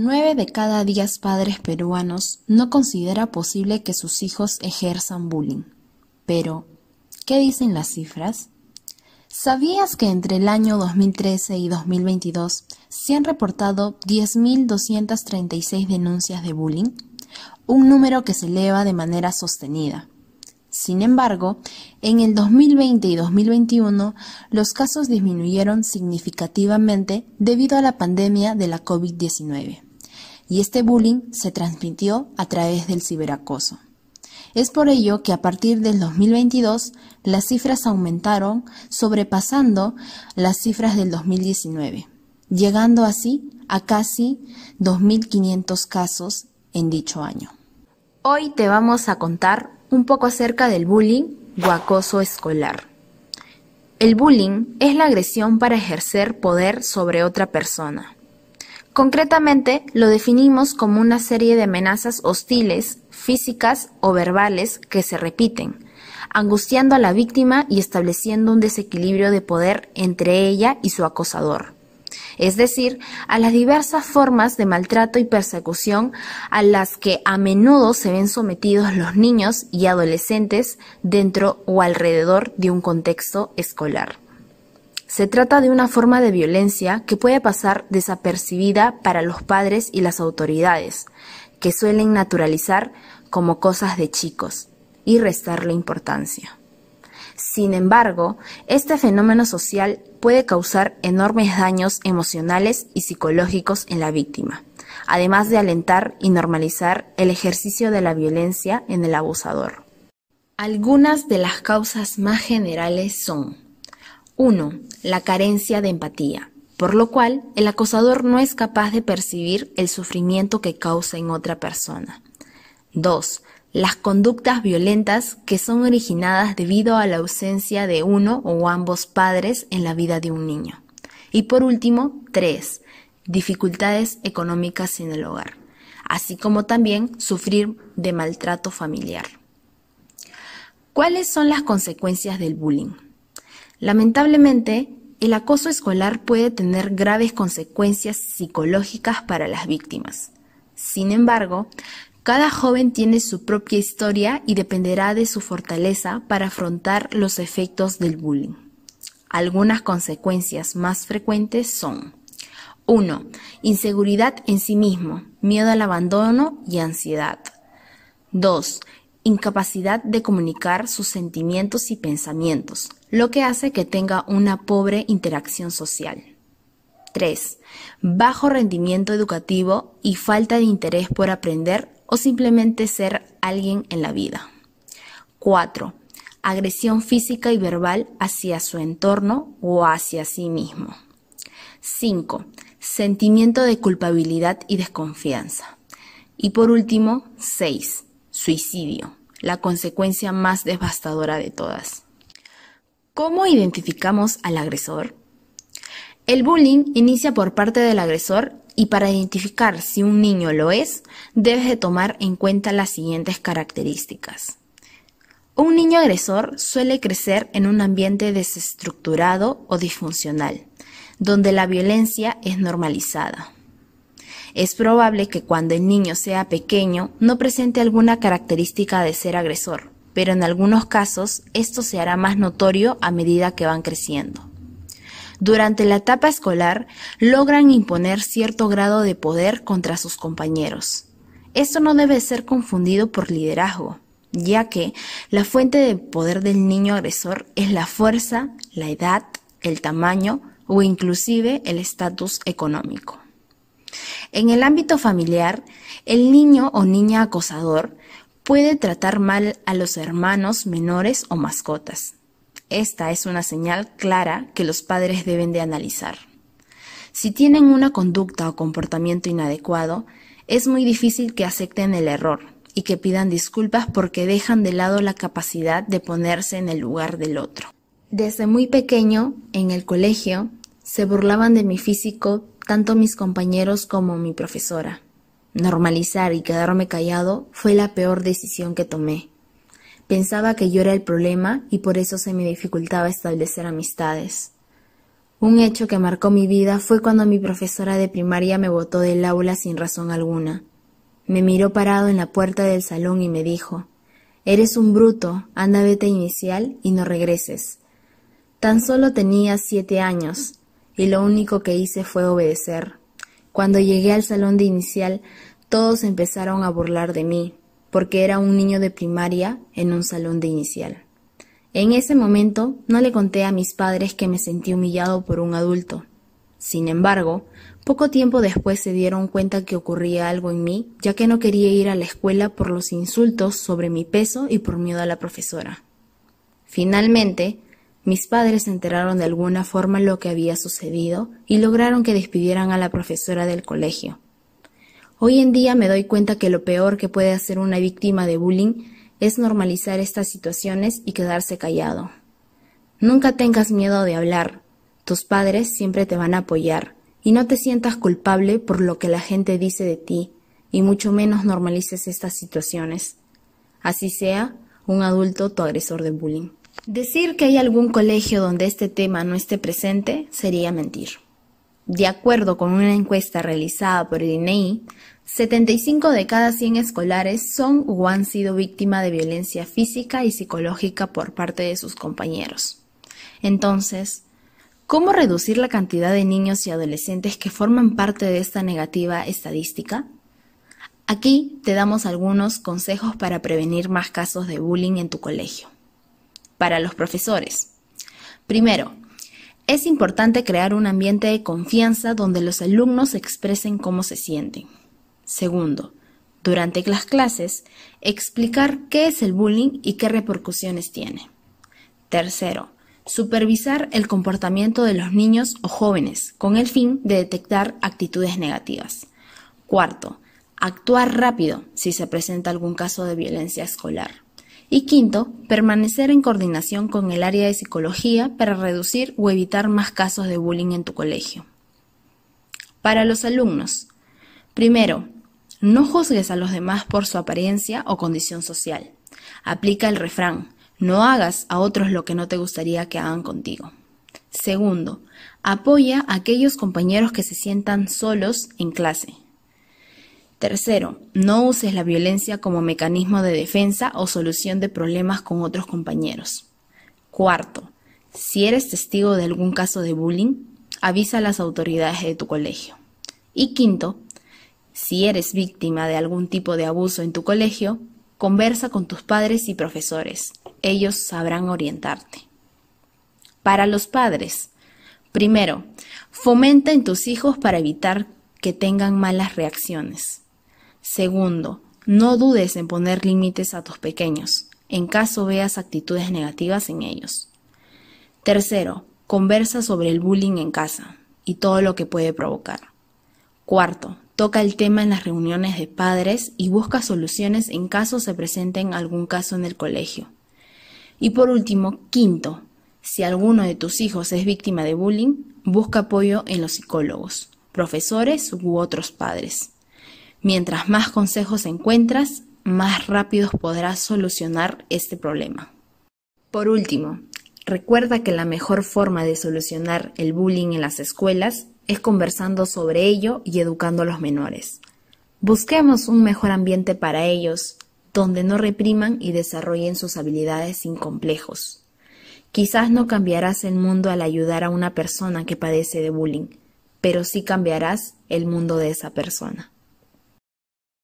Nueve de cada diez padres peruanos no considera posible que sus hijos ejerzan bullying. Pero, ¿qué dicen las cifras? ¿Sabías que entre el año 2013 y 2022 se han reportado 10.236 denuncias de bullying? Un número que se eleva de manera sostenida. Sin embargo, en el 2020 y 2021 los casos disminuyeron significativamente debido a la pandemia de la COVID-19 y este bullying se transmitió a través del ciberacoso. Es por ello que a partir del 2022 las cifras aumentaron, sobrepasando las cifras del 2019, llegando así a casi 2.500 casos en dicho año. Hoy te vamos a contar un poco acerca del bullying o acoso escolar. El bullying es la agresión para ejercer poder sobre otra persona Concretamente, lo definimos como una serie de amenazas hostiles, físicas o verbales que se repiten, angustiando a la víctima y estableciendo un desequilibrio de poder entre ella y su acosador es decir, a las diversas formas de maltrato y persecución a las que a menudo se ven sometidos los niños y adolescentes dentro o alrededor de un contexto escolar. Se trata de una forma de violencia que puede pasar desapercibida para los padres y las autoridades, que suelen naturalizar como cosas de chicos y restarle importancia. Sin embargo, este fenómeno social puede causar enormes daños emocionales y psicológicos en la víctima, además de alentar y normalizar el ejercicio de la violencia en el abusador. Algunas de las causas más generales son 1. La carencia de empatía, por lo cual el acosador no es capaz de percibir el sufrimiento que causa en otra persona. 2. Las conductas violentas que son originadas debido a la ausencia de uno o ambos padres en la vida de un niño. Y por último, 3. Dificultades económicas en el hogar, así como también sufrir de maltrato familiar. ¿Cuáles son las consecuencias del bullying? Lamentablemente, el acoso escolar puede tener graves consecuencias psicológicas para las víctimas. Sin embargo, cada joven tiene su propia historia y dependerá de su fortaleza para afrontar los efectos del bullying. Algunas consecuencias más frecuentes son 1. Inseguridad en sí mismo, miedo al abandono y ansiedad. 2 incapacidad de comunicar sus sentimientos y pensamientos, lo que hace que tenga una pobre interacción social. 3. Bajo rendimiento educativo y falta de interés por aprender o simplemente ser alguien en la vida. 4. Agresión física y verbal hacia su entorno o hacia sí mismo. 5. Sentimiento de culpabilidad y desconfianza. Y por último, 6. Suicidio la consecuencia más devastadora de todas. ¿Cómo identificamos al agresor? El bullying inicia por parte del agresor y para identificar si un niño lo es, debes de tomar en cuenta las siguientes características. Un niño agresor suele crecer en un ambiente desestructurado o disfuncional, donde la violencia es normalizada. Es probable que cuando el niño sea pequeño no presente alguna característica de ser agresor, pero en algunos casos esto se hará más notorio a medida que van creciendo. Durante la etapa escolar logran imponer cierto grado de poder contra sus compañeros. Esto no debe ser confundido por liderazgo, ya que la fuente de poder del niño agresor es la fuerza, la edad, el tamaño o inclusive el estatus económico. En el ámbito familiar, el niño o niña acosador puede tratar mal a los hermanos menores o mascotas. Esta es una señal clara que los padres deben de analizar. Si tienen una conducta o comportamiento inadecuado, es muy difícil que acepten el error y que pidan disculpas porque dejan de lado la capacidad de ponerse en el lugar del otro. Desde muy pequeño, en el colegio, se burlaban de mi físico tanto mis compañeros como mi profesora. Normalizar y quedarme callado fue la peor decisión que tomé. Pensaba que yo era el problema y por eso se me dificultaba establecer amistades. Un hecho que marcó mi vida fue cuando mi profesora de primaria me botó del aula sin razón alguna. Me miró parado en la puerta del salón y me dijo, Eres un bruto, anda vete inicial y no regreses. Tan solo tenía siete años, y lo único que hice fue obedecer. Cuando llegué al salón de inicial, todos empezaron a burlar de mí, porque era un niño de primaria en un salón de inicial. En ese momento no le conté a mis padres que me sentí humillado por un adulto. Sin embargo, poco tiempo después se dieron cuenta que ocurría algo en mí, ya que no quería ir a la escuela por los insultos sobre mi peso y por miedo a la profesora. Finalmente, mis padres se enteraron de alguna forma lo que había sucedido y lograron que despidieran a la profesora del colegio. Hoy en día me doy cuenta que lo peor que puede hacer una víctima de bullying es normalizar estas situaciones y quedarse callado. Nunca tengas miedo de hablar. Tus padres siempre te van a apoyar y no te sientas culpable por lo que la gente dice de ti y mucho menos normalices estas situaciones. Así sea un adulto tu agresor de bullying. Decir que hay algún colegio donde este tema no esté presente sería mentir. De acuerdo con una encuesta realizada por el e INEI, 75 de cada 100 escolares son o han sido víctima de violencia física y psicológica por parte de sus compañeros. Entonces, ¿cómo reducir la cantidad de niños y adolescentes que forman parte de esta negativa estadística? Aquí te damos algunos consejos para prevenir más casos de bullying en tu colegio para los profesores. Primero, es importante crear un ambiente de confianza donde los alumnos expresen cómo se sienten. Segundo, durante las clases, explicar qué es el bullying y qué repercusiones tiene. Tercero, supervisar el comportamiento de los niños o jóvenes con el fin de detectar actitudes negativas. Cuarto, actuar rápido si se presenta algún caso de violencia escolar. Y quinto, permanecer en coordinación con el área de psicología para reducir o evitar más casos de bullying en tu colegio. Para los alumnos, primero, no juzgues a los demás por su apariencia o condición social. Aplica el refrán, no hagas a otros lo que no te gustaría que hagan contigo. Segundo, apoya a aquellos compañeros que se sientan solos en clase, Tercero, no uses la violencia como mecanismo de defensa o solución de problemas con otros compañeros. Cuarto, si eres testigo de algún caso de bullying, avisa a las autoridades de tu colegio. Y quinto, si eres víctima de algún tipo de abuso en tu colegio, conversa con tus padres y profesores. Ellos sabrán orientarte. Para los padres, primero, fomenta en tus hijos para evitar que tengan malas reacciones. Segundo, no dudes en poner límites a tus pequeños, en caso veas actitudes negativas en ellos. Tercero, conversa sobre el bullying en casa y todo lo que puede provocar. Cuarto, toca el tema en las reuniones de padres y busca soluciones en caso se presenten algún caso en el colegio. Y por último, quinto, si alguno de tus hijos es víctima de bullying, busca apoyo en los psicólogos, profesores u otros padres. Mientras más consejos encuentras, más rápido podrás solucionar este problema. Por último, recuerda que la mejor forma de solucionar el bullying en las escuelas es conversando sobre ello y educando a los menores. Busquemos un mejor ambiente para ellos, donde no repriman y desarrollen sus habilidades sin complejos. Quizás no cambiarás el mundo al ayudar a una persona que padece de bullying, pero sí cambiarás el mundo de esa persona.